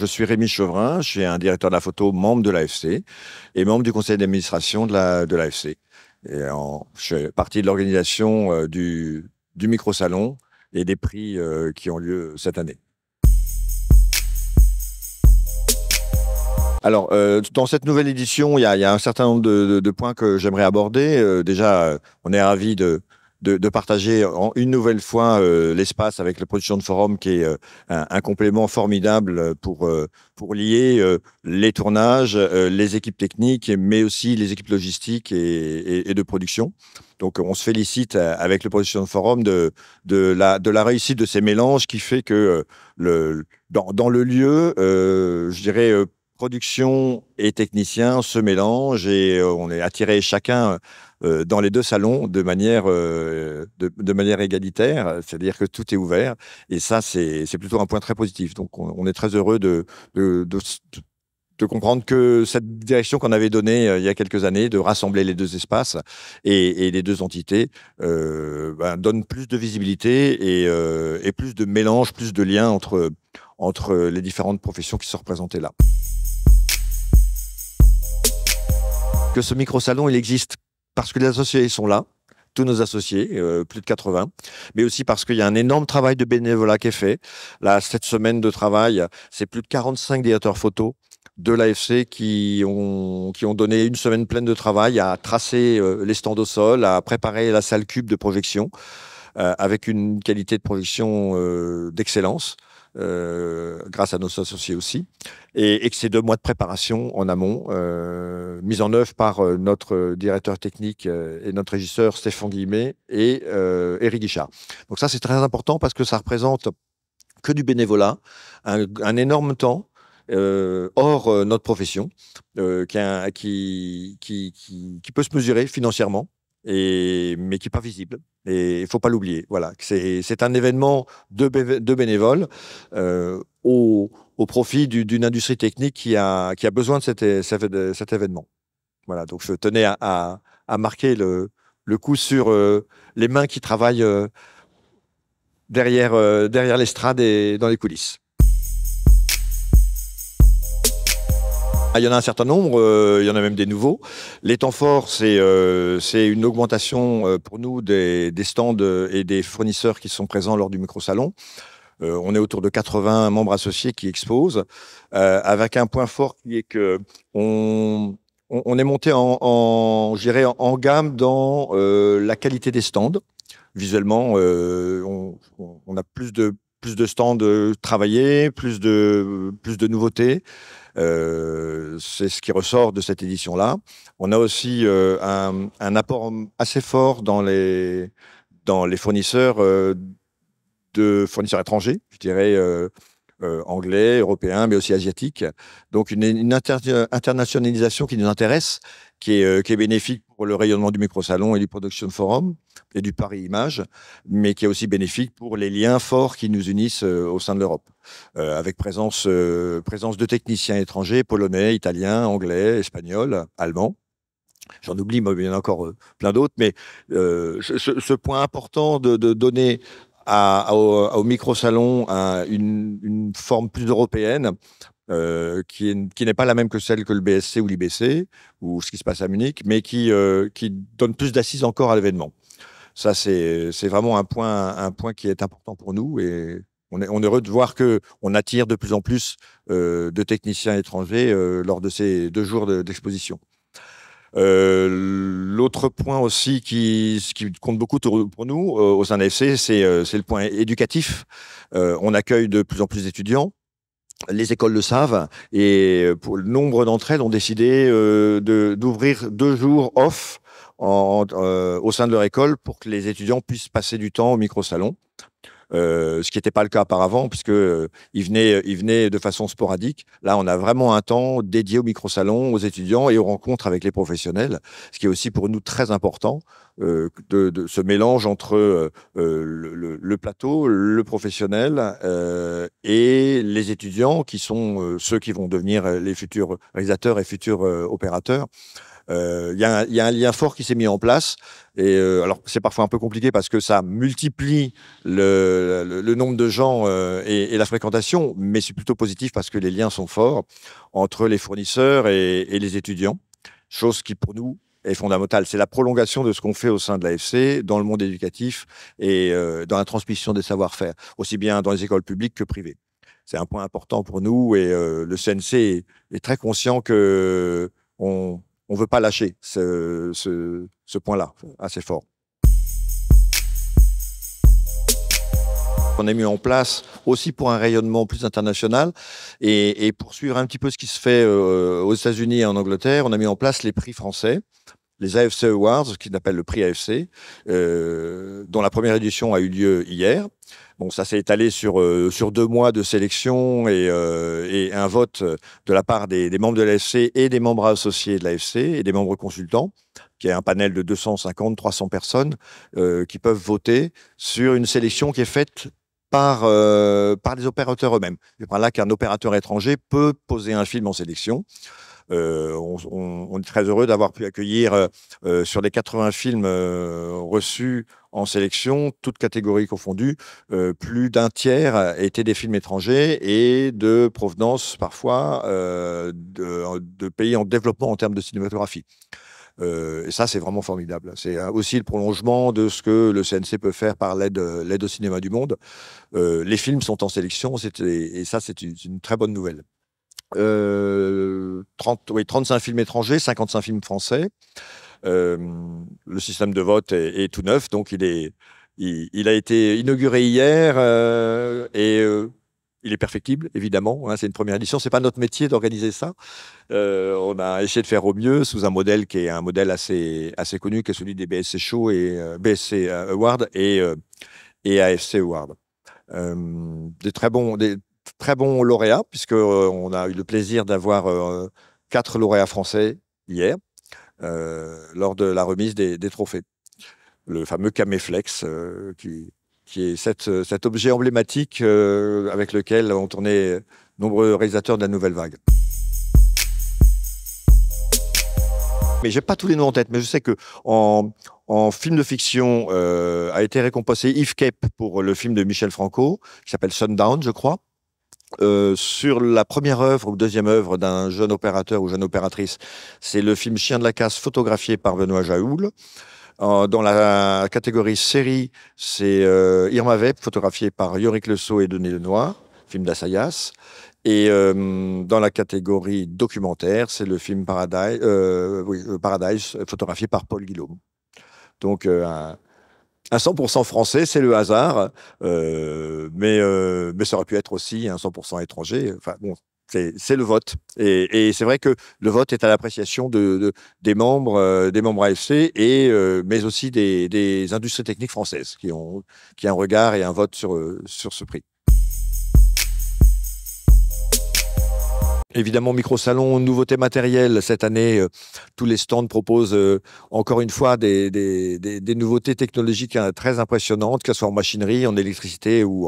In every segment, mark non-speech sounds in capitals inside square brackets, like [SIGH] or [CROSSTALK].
Je suis Rémi Chevrin, je suis un directeur de la photo, membre de l'AFC et membre du conseil d'administration de l'AFC. La, de en, je fais partie de l'organisation euh, du, du micro-salon et des prix euh, qui ont lieu cette année. Alors, euh, dans cette nouvelle édition, il y, a un certain nombre de, points que j'aimerais aborder. déjà, on est ravis de, de, partager une nouvelle fois euh, l'espace avec la production de forum qui est euh, un, complément formidable euh, pour, pour lier les tournages, les équipes techniques, mais aussi les équipes logistiques et, de production. Donc on se félicite avec le production de forum de, de, la, de la réussite de ces mélanges qui fait que le, dans, dans le lieu, je dirais, Production et technicien se mélangent et euh, on est attiré chacun euh, dans les deux salons de manière, euh, de, manière égalitaire, c'est-à-dire que tout est ouvert. Et ça, c'est plutôt un point très positif. Donc, on, est très heureux de, de, de comprendre que cette direction qu'on avait donnée il y a quelques années, de rassembler les deux espaces et, les deux entités, ben, donne plus de visibilité et, plus de mélange, plus de liens entre, entre les différentes professions qui se représentaient là que ce micro-salon, il existe parce que les associés sont là, tous nos associés, euh, plus de 80, mais aussi parce qu'il y a un énorme travail de bénévolat qui est fait. Là, cette semaine de travail, c'est plus de 45 directeurs photos de l'AFC qui ont, qui ont donné une semaine pleine de travail à tracer euh, les stands au sol, à préparer la salle cube de projection, euh, avec une qualité de projection d'excellence. Euh, grâce à nos associés aussi, et, que ces deux mois de préparation en amont, euh, mis en œuvre par euh, notre directeur technique euh, et notre régisseur Stéphane Guillemet et Eric Guichard. Donc ça, c'est très important parce que ça représente que du bénévolat, un, énorme temps, hors notre profession, qui, peut se mesurer financièrement, mais qui n'est pas visible. Et il ne faut pas l'oublier. Voilà. C'est un événement de, bénévoles euh, au, profit d'une industrie technique qui a, besoin de cet, événement. Voilà, donc je tenais à, marquer le, coup sur euh, les mains qui travaillent euh, derrière l'estrade et dans les coulisses. Ah, il y en a un certain nombre, euh, il y en a même des nouveaux. Les temps forts, c'est euh, une augmentation euh, pour nous des, stands et des fournisseurs qui sont présents lors du micro-salon. on est autour de 80 membres associés qui exposent, avec un point fort qui est que on, on, est monté en, en, en, gamme dans la qualité des stands visuellement, on, a plus de plus de stands de euh, travailler, plus de, plus de nouveautés. Euh, c'est ce qui ressort de cette édition-là. On a aussi euh, un, apport assez fort dans les, dans les fournisseurs, de fournisseurs étrangers, je dirais anglais, européens, mais aussi asiatiques. Donc une, internationalisation qui nous intéresse euh, qui est, bénéfique pour le rayonnement du micro-salon et du Production Forum et du Paris Image, mais qui est aussi bénéfique pour les liens forts qui nous unissent euh, au sein de l'Europe, euh, avec présence, présence de techniciens étrangers, polonais, italiens, anglais, espagnols, allemands. J'en oublie, mais il y en a encore plein d'autres, mais ce, point important de, donner au, micro-salon une, forme plus européenne euh, qui, qui n'est pas la même que celle que le BSC ou l'IBC, ou ce qui se passe à Munich, mais qui, euh, qui donne plus d'assises encore à l'événement. Ça, c'est, vraiment un point, un point qui est important pour nous et on est, on est heureux de voir qu'on attire de plus en plus euh, de techniciens étrangers euh, lors de ces deux jours d'exposition. Euh, l'autre point aussi qui, qui, compte beaucoup pour nous au sein de c'est, c'est le point éducatif. on accueille de plus en plus d'étudiants les écoles le savent et pour nombre d'entre elles ont décidé euh, d'ouvrir deux jours off euh, au sein de leur école pour que les étudiants puissent passer du temps au micro-salon. Euh, ce qui n'était pas le cas auparavant, puisque euh, venait euh, il venait de façon sporadique. Là, on a vraiment un temps dédié au micro-salon, aux étudiants et aux rencontres avec les professionnels, ce qui est aussi pour nous très important, euh, de, ce mélange entre le, le, plateau, le professionnel et les étudiants, qui sont ceux qui vont devenir les futurs réalisateurs et futurs opérateurs. Euh, il y, y, a un lien fort qui s'est mis en place. Et euh, alors, c'est parfois un peu compliqué parce que ça multiplie le, le, nombre de gens euh, et, et, la fréquentation, mais c'est plutôt positif parce que les liens sont forts entre les fournisseurs et, et les étudiants, chose qui pour nous est fondamentale. C'est la prolongation de ce qu'on fait au sein de l'AFC dans le monde éducatif et dans la transmission des savoir-faire, aussi bien dans les écoles publiques que privées. C'est un point important pour nous et le CNC est, est très conscient que on, on veut pas lâcher ce, ce, point-là assez fort. On a mis en place aussi pour un rayonnement plus international et, et poursuivre un petit peu ce qui se fait euh, aux États-Unis et en Angleterre. On a mis en place les prix français, les AFC Awards, ce qu'on appelle le prix AFC, euh, dont la première édition a eu lieu hier. Bon, ça s'est étalé sur, euh, sur deux mois de sélection et, euh, un vote euh, de la part des, membres de l'AFC et des membres associés de l'AFC et des membres consultants qui est un panel de 250, 300 personnes qui peuvent voter sur une sélection qui est faite par, par les opérateurs eux-mêmes. C'est par là qu'un opérateur étranger peut poser un film en sélection. Euh, on, est très heureux d'avoir pu accueillir euh, euh, sur les 80 films reçus en sélection, toutes catégories confondues, plus d'un tiers étaient des films étrangers et de provenance parfois de, pays en développement en termes de cinématographie. et ça, c'est vraiment formidable. C'est aussi le prolongement de ce que le CNC peut faire par l'aide, l'aide au cinéma du monde. les films sont en sélection, et ça, c'est une très bonne nouvelle. 30, euh, oui, 35 films étrangers, 55 films français. Euh, le système de vote est, tout neuf, donc il, est, il, a été inauguré hier euh, et il est perfectible, évidemment. Hein, c'est une première édition. C'est pas notre métier d'organiser ça. on a essayé de faire au mieux sous un modèle qui est un modèle assez assez connu, qui est celui des BSC Show et BSC et et AFC Award. des très bons, des très lauréat puisque puisqu'on euh, a eu le plaisir d'avoir euh, quatre lauréats français hier, euh, lors de la remise des, trophées. Le fameux Caméflex, qui, est cet objet emblématique avec lequel ont tourné nombreux réalisateurs de la nouvelle vague. Mais j'ai pas tous les noms en tête, mais je sais que en, film de fiction a été récompensé Yves Cape pour le film de Michel Franco qui s'appelle Sundown, je crois. Euh, sur la première œuvre ou deuxième œuvre d'un jeune opérateur ou jeune opératrice, c'est le film Chien de la casse photographié par Benoît Jaoul. Euh, dans la catégorie série, c'est euh, Irma Vep, photographié par Yorick Le et Denis Lenoir, film d'Assayas. Et dans la catégorie documentaire, c'est le film Paradise, Paradise, photographié par Paul Guillaume. Donc, un, un 100% français, c'est le hasard, euh, mais, euh, mais ça aurait pu être aussi un 100% étranger. Enfin, bon, c'est le vote. Et, et c'est vrai que le vote est à l'appréciation de, des membres euh, des membres AFC, et, euh, mais aussi des, des, industries techniques françaises qui ont, qui ont un regard et un vote sur, sur ce prix. Évidemment, micro-salon, nouveautés matérielles. Cette année, euh, tous les stands proposent euh, encore une fois des, nouveautés technologiques hein, très impressionnantes, qu'elles soient en machinerie, en électricité ou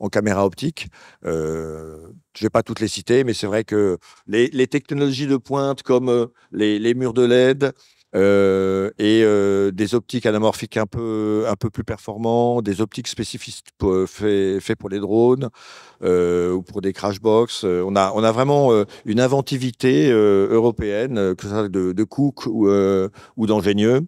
en, caméra optique. Euh, je ne vais pas toutes les citer, mais c'est vrai que les, technologies de pointe comme les, les murs de LED, euh, et euh, des optiques anamorphiques un peu, un peu plus performants, des optiques spécifiques euh, faits pour les drones ou pour des crashbox. On a, on a vraiment une inventivité européenne, que ce soit de, Cook ou, ou d'ingénieux,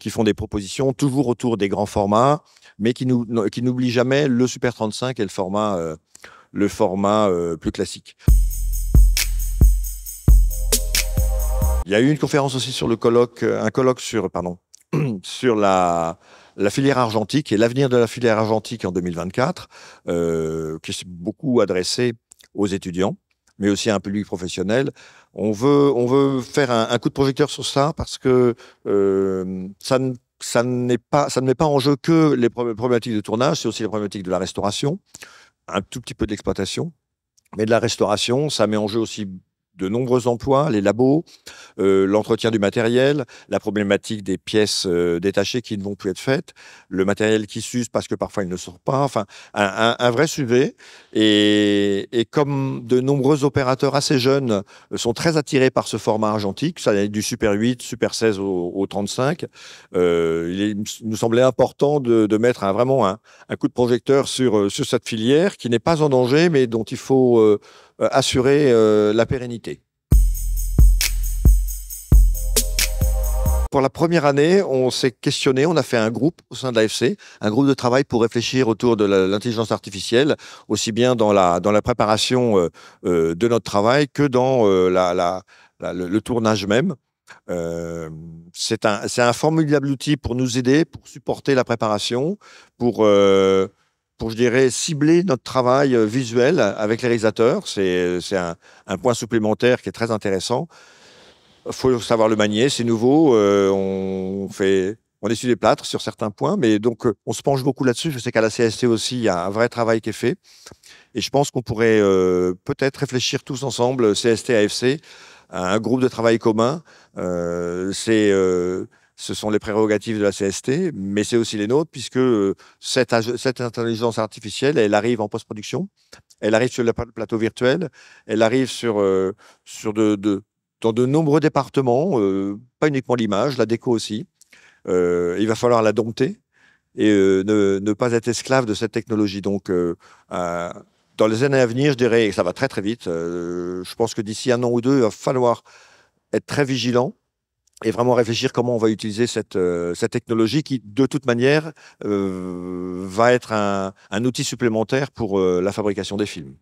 qui font des propositions toujours autour des grands formats, mais qui n'oublient qui jamais le Super 35 et le format, le format plus classique. Il y a eu une conférence aussi sur le colloque, euh, un colloque sur, euh, pardon, [CLEARS THROAT] sur la, la filière argentique et l'avenir de la filière argentique en 2024, euh, qui s'est beaucoup adressé aux étudiants, mais aussi à un public professionnel. On veut, on veut faire un, coup de projecteur sur ça parce que ça ça n'est pas, ça ne met pas en jeu que les problématiques de tournage, c'est aussi les problématiques de la restauration, un tout petit peu de l'exploitation, mais de la restauration, ça met en jeu aussi de nombreux emplois, les labos, euh, l'entretien du matériel, la problématique des pièces euh, détachées qui ne vont plus être faites, le matériel qui s'use parce que parfois il ne sort pas, enfin un, vrai sujet. Et, comme de nombreux opérateurs assez jeunes euh, sont très attirés par ce format argentique, ça allait du Super 8, Super 16 au, 35, il, nous semblait important de, mettre vraiment un, coup de projecteur sur cette filière qui n'est pas en danger mais dont il faut euh, assurer euh, la pérennité. Pour la première année, on s'est questionné, on a fait un groupe au sein de l'AFC, un groupe de travail pour réfléchir autour de l'intelligence artificielle, aussi bien dans la, dans la préparation euh, de notre travail que dans le, tournage même. c'est un, un formidable outil pour nous aider, pour supporter la préparation, pour pour, je dirais, cibler notre travail euh, visuel euh, avec les réalisateurs. C'est euh, un, point supplémentaire qui est très intéressant. Il faut savoir le manier, c'est nouveau. on fait on essuie des plâtres sur certains points, mais donc on se penche beaucoup là-dessus. Je sais qu'à la CST aussi, il y a un vrai travail qui est fait. Et je pense qu'on pourrait peut-être réfléchir tous ensemble, CST, AFC, à un groupe de travail commun. c'est ce sont les prérogatives de la CST, mais c'est aussi les nôtres, puisque euh, cette, intelligence artificielle, elle arrive en post-production, elle arrive sur le plateau virtuel, elle arrive sur, euh, de, dans de nombreux départements, euh, pas uniquement l'image, la déco aussi. il va falloir la dompter et ne, ne, pas être esclave de cette technologie. Donc, dans les années à venir, je dirais, et ça va très très vite, je pense que d'ici un an ou deux, il va falloir être très vigilant et vraiment réfléchir comment on va utiliser cette, euh, technologie qui, de toute manière, euh, va être un, outil supplémentaire pour euh, la fabrication des films.